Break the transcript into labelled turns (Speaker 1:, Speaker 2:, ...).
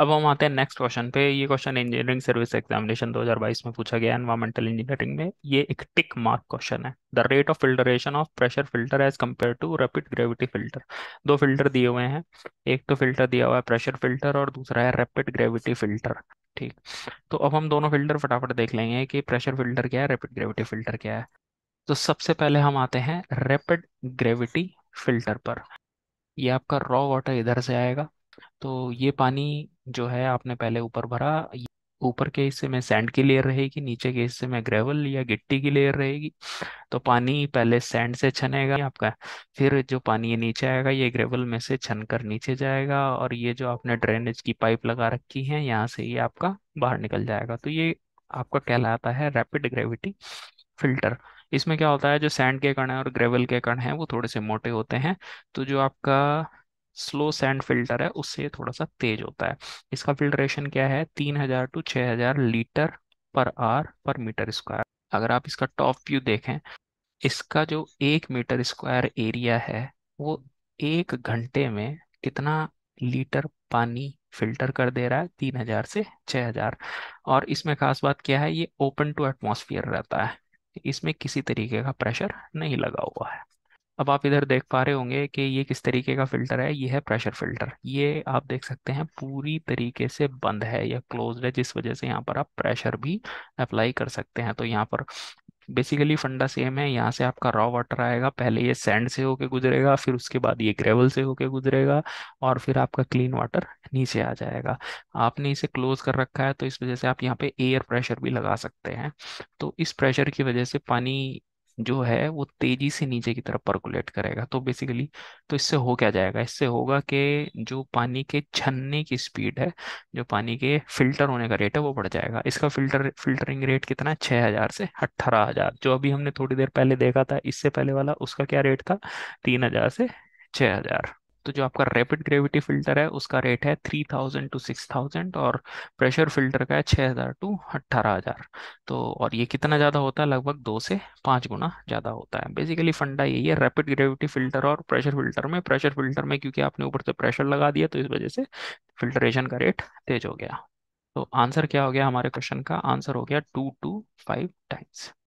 Speaker 1: अब हम आते हैं नेक्स्ट क्वेश्चन पे ये क्वेश्चन इंजीनियरिंग सर्विस एग्जामिनेशन 2022 में पूछा गया एनवायरमेंटल इंजीनियरिंग में ये एक टिक मार्क क्वेश्चन है the rate of filtration of pressure filter as compare to rapid gravity filter दो फिल्टर दिए हुए हैं एक तो फिल्टर दिया हुआ है प्रेशर फिल्टर और दूसरा है रैपिड ग्रेविटी फिल्टर ठीक तो अब हम दोनों फिल्टर फटाफट देख लेंगे कि प्रेशर फिल्टर क्या है रैपिड ग्रेविटी फिल्टर क्या है तो सबसे पहले हम आते हैं रैपिड ग्रेविटी फिल्टर पर यह आपका रॉ वाटर इधर से आएगा तो ये पानी जो है आपने पहले ऊपर भरा ऊपर के हिस्से में सैंड की लेयर रहेगी नीचे के हिस्से में ग्रेवल या गिट्टी की लेयर रहेगी तो पानी पहले सैंड से छनेगा आपका फिर जो पानी ये नीचे आएगा ये ग्रेवल में से छन कर नीचे जाएगा और ये जो आपने ड्रेनेज की पाइप लगा रखी है यहाँ से ये आपका बाहर निकल जाएगा तो ये आपका कहलाता है रैपिड ग्रेविटी फिल्टर इसमें क्या होता है जो सैंड के कण हैं और ग्रेवल के कण हैं वो थोड़े से मोटे होते हैं तो जो आपका स्लो सैंड फिल्टर है उससे थोड़ा सा तेज होता है इसका फिल्ट्रेशन क्या है तीन हजार टू छः हजार लीटर पर आर पर मीटर स्क्वायर अगर आप इसका टॉप व्यू देखें इसका जो एक मीटर स्क्वायर एरिया है वो एक घंटे में कितना लीटर पानी फिल्टर कर दे रहा है तीन हजार से छः हजार और इसमें खास बात क्या है ये ओपन टू एटमोसफियर रहता है इसमें किसी तरीके का प्रेशर नहीं लगा हुआ है अब आप इधर देख पा रहे होंगे कि ये किस तरीके का फ़िल्टर है ये है प्रेशर फ़िल्टर ये आप देख सकते हैं पूरी तरीके से बंद है या क्लोज है जिस वजह से यहाँ पर आप प्रेशर भी अप्लाई कर सकते हैं तो यहाँ पर बेसिकली फंडा सेम है यहाँ से आपका रॉ वाटर आएगा पहले ये सैंड से होके गुजरेगा फिर उसके बाद ये ग्रेवल से होके गुजरेगा और फिर आपका क्लीन वाटर नीचे आ जाएगा आपने इसे क्लोज कर रखा है तो इस वजह से आप यहाँ पे एयर प्रेशर भी लगा सकते हैं तो इस प्रेशर की वजह से पानी जो है वो तेजी से नीचे की तरफ परकुलेट करेगा तो बेसिकली तो इससे हो क्या जाएगा इससे होगा कि जो पानी के छनने की स्पीड है जो पानी के फिल्टर होने का रेट है वो बढ़ जाएगा इसका फिल्टर फिल्टरिंग रेट कितना छः हज़ार से अट्ठारह हज़ार जो अभी हमने थोड़ी देर पहले देखा था इससे पहले वाला उसका क्या रेट था तीन हज़ार से छः हज़ार तो जो आपका रैपिड ग्रेविटी फिल्टर है उसका रेट है three thousand to six thousand और प्रेशर फिल्टर का है छः हज़ार टू अट्ठारह हज़ार तो और ये कितना ज़्यादा होता है लगभग दो से पाँच गुना ज़्यादा होता है बेसिकली फंडा यही है रैपिड ग्रेविटी फिल्टर और प्रेशर फिल्टर में प्रेशर फिल्टर में क्योंकि आपने ऊपर से प्रेशर लगा दिया तो इस वजह से फिल्ट्रेशन का रेट तेज हो गया तो आंसर क्या हो गया हमारे क्वेश्चन का आंसर हो गया टू टू फाइव टाइम्स